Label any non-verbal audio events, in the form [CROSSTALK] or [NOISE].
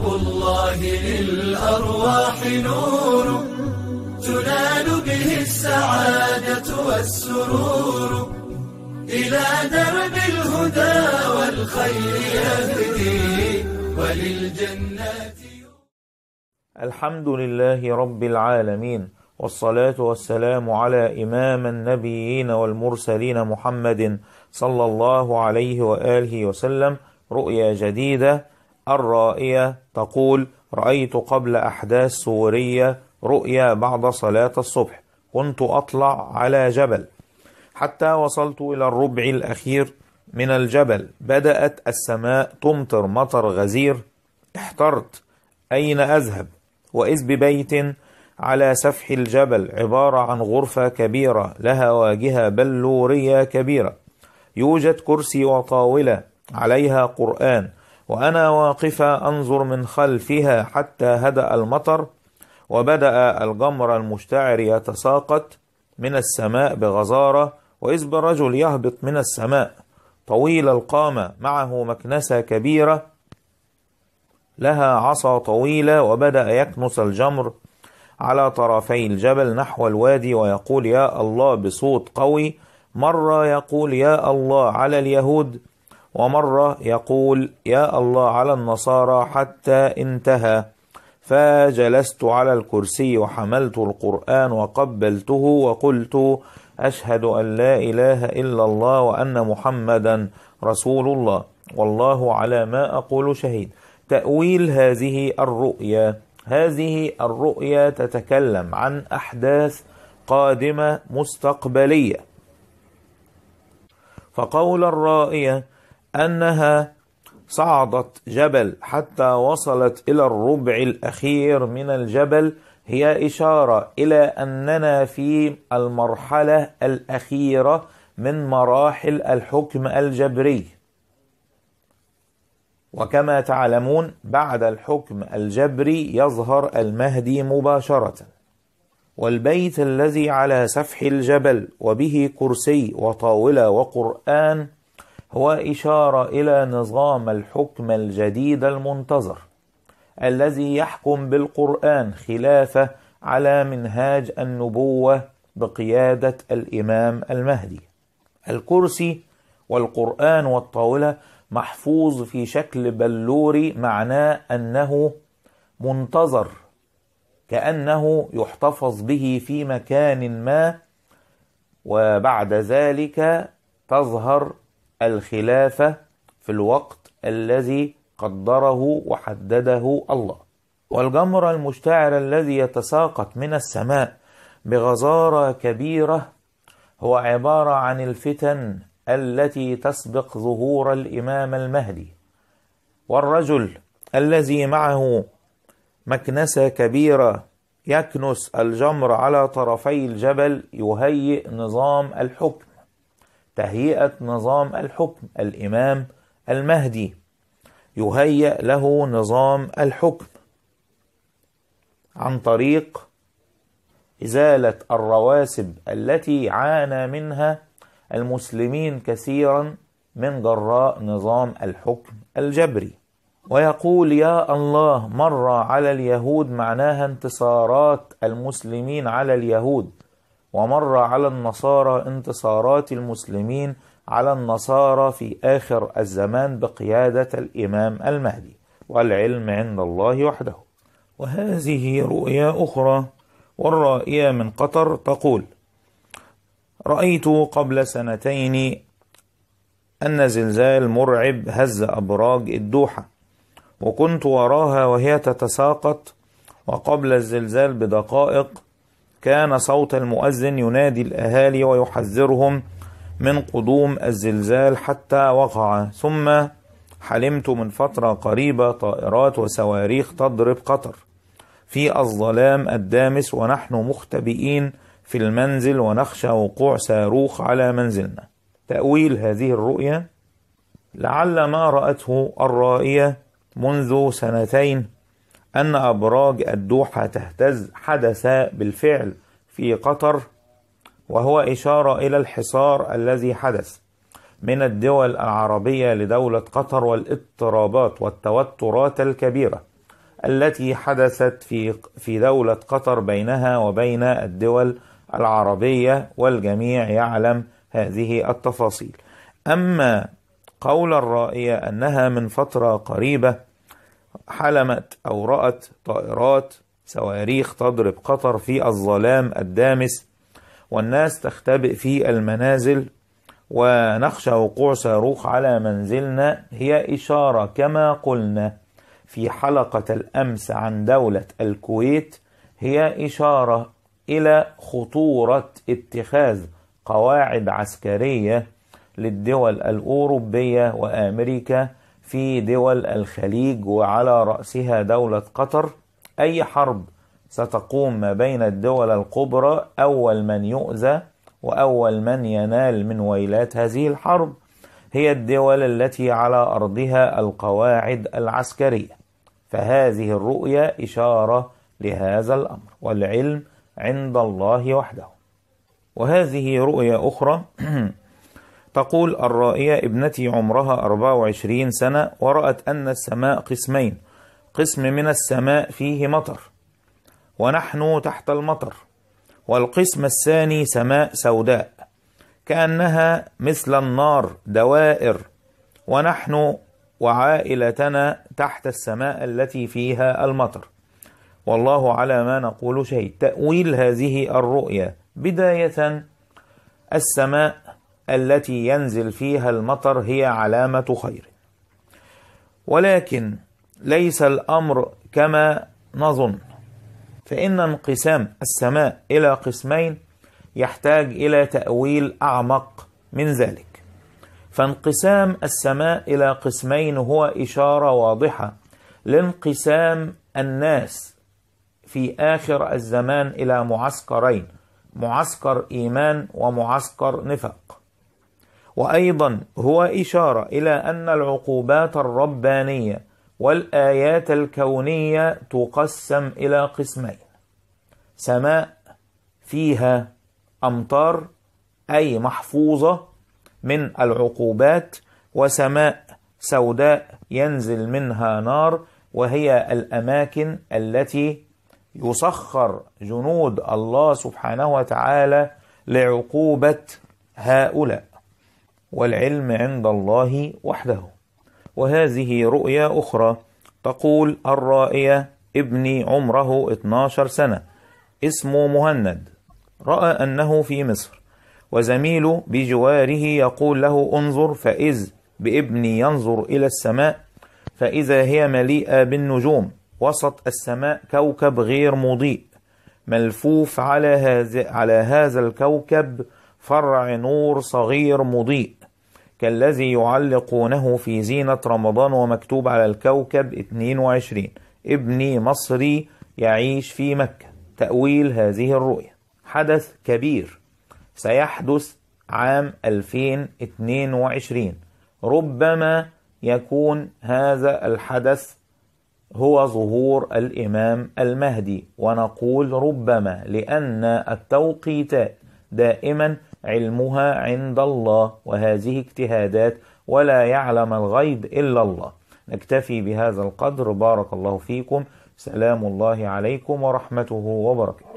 ثواب الله للأرواح نور تنال به السعادة والسرور إلى درب الهدى والخير يهدي وللجنات الحمد لله رب العالمين والصلاة والسلام على إمام النبيين والمرسلين محمد صلى الله عليه وآله وسلم رؤيا جديدة الرائية تقول رأيت قبل أحداث سورية رؤيا بعد صلاة الصبح كنت أطلع على جبل حتى وصلت إلى الربع الأخير من الجبل بدأت السماء تمطر مطر غزير احترت أين أذهب وإذ ببيت على سفح الجبل عبارة عن غرفة كبيرة لها واجهة بلورية كبيرة يوجد كرسي وطاولة عليها قرآن وأنا واقفة أنظر من خلفها حتى هدأ المطر وبدأ الجمر المشتعر يتساقط من السماء بغزارة وإذ برجل يهبط من السماء طويل القامة معه مكنسة كبيرة لها عصا طويلة وبدأ يكنس الجمر على طرفي الجبل نحو الوادي ويقول يا الله بصوت قوي مرة يقول يا الله على اليهود ومرة يقول يا الله على النصارى حتى انتهى فجلست على الكرسي وحملت القرآن وقبلته وقلت أشهد أن لا إله إلا الله وأن محمدا رسول الله والله على ما أقول شهيد تأويل هذه الرؤيا هذه الرؤيا تتكلم عن أحداث قادمة مستقبلية فقول الرائية أنها صعدت جبل حتى وصلت إلى الربع الأخير من الجبل هي إشارة إلى أننا في المرحلة الأخيرة من مراحل الحكم الجبري وكما تعلمون بعد الحكم الجبري يظهر المهدي مباشرة والبيت الذي على سفح الجبل وبه كرسي وطاولة وقرآن هو إشارة إلى نظام الحكم الجديد المنتظر الذي يحكم بالقرآن خلافه على منهاج النبوة بقيادة الإمام المهدي. الكرسي والقرآن والطاولة محفوظ في شكل بلوري معناه أنه منتظر كأنه يحتفظ به في مكان ما وبعد ذلك تظهر الخلافة في الوقت الذي قدره وحدده الله والجمر المشتعر الذي يتساقط من السماء بغزارة كبيرة هو عبارة عن الفتن التي تسبق ظهور الإمام المهدي والرجل الذي معه مكنسة كبيرة يكنس الجمر على طرفي الجبل يهيئ نظام الحكم تهيئة نظام الحكم الإمام المهدي يهيأ له نظام الحكم عن طريق إزالة الرواسب التي عانى منها المسلمين كثيرا من جراء نظام الحكم الجبري ويقول يا الله مر على اليهود معناها انتصارات المسلمين على اليهود ومر على النصارى انتصارات المسلمين على النصارى في آخر الزمان بقيادة الإمام المهدي والعلم عند الله وحده وهذه رؤيا أخرى والرائية من قطر تقول رأيت قبل سنتين أن زلزال مرعب هز أبراج الدوحة وكنت وراها وهي تتساقط وقبل الزلزال بدقائق كان صوت المؤذن ينادي الأهالي ويحذرهم من قدوم الزلزال حتى وقع ثم حلمت من فترة قريبة طائرات وصواريخ تضرب قطر في الظلام الدامس ونحن مختبئين في المنزل ونخشى وقوع صاروخ على منزلنا تأويل هذه الرؤية لعل ما رأته الرائية منذ سنتين أن أبراج الدوحة تهتز حدث بالفعل في قطر وهو إشارة إلى الحصار الذي حدث من الدول العربية لدولة قطر والاضطرابات والتوترات الكبيرة التي حدثت في في دولة قطر بينها وبين الدول العربية والجميع يعلم هذه التفاصيل. أما قول الرائية أنها من فترة قريبة حلمت أو رأت طائرات صواريخ تضرب قطر في الظلام الدامس والناس تختبئ في المنازل ونخشى وقوع صاروخ على منزلنا هي إشارة كما قلنا في حلقة الأمس عن دولة الكويت هي إشارة إلى خطورة اتخاذ قواعد عسكرية للدول الأوروبية وأمريكا في دول الخليج وعلى رأسها دولة قطر أي حرب ستقوم ما بين الدول الكبرى أول من يؤذى وأول من ينال من ويلات هذه الحرب هي الدول التي على أرضها القواعد العسكرية فهذه الرؤية إشارة لهذا الأمر والعلم عند الله وحده وهذه رؤية أخرى [CLEARS THROAT] تقول الرائية ابنتي عمرها 24 سنة ورأت أن السماء قسمين قسم من السماء فيه مطر ونحن تحت المطر والقسم الثاني سماء سوداء كأنها مثل النار دوائر ونحن وعائلتنا تحت السماء التي فيها المطر والله على ما نقول شيء تأويل هذه الرؤيا بداية السماء التي ينزل فيها المطر هي علامة خير ولكن ليس الأمر كما نظن فإن انقسام السماء إلى قسمين يحتاج إلى تأويل أعمق من ذلك فانقسام السماء إلى قسمين هو إشارة واضحة لانقسام الناس في آخر الزمان إلى معسكرين معسكر إيمان ومعسكر نفاق وايضا هو اشاره الى ان العقوبات الربانيه والايات الكونيه تقسم الى قسمين سماء فيها امطار اي محفوظه من العقوبات وسماء سوداء ينزل منها نار وهي الاماكن التي يسخر جنود الله سبحانه وتعالى لعقوبه هؤلاء والعلم عند الله وحده وهذه رؤيا أخرى تقول الرائية ابني عمره 12 سنة اسمه مهند رأى أنه في مصر وزميله بجواره يقول له انظر فإذ بابني ينظر إلى السماء فإذا هي مليئة بالنجوم وسط السماء كوكب غير مضيء ملفوف على هذا على هذا الكوكب فرع نور صغير مضيء كالذي يعلقونه في زينة رمضان ومكتوب على الكوكب 22 ابني مصري يعيش في مكة تأويل هذه الرؤية حدث كبير سيحدث عام 2022 ربما يكون هذا الحدث هو ظهور الإمام المهدي ونقول ربما لأن التوقيتات دائما علمها عند الله وهذه اجتهادات ولا يعلم الغيب إلا الله نكتفي بهذا القدر بارك الله فيكم سلام الله عليكم ورحمته وبركاته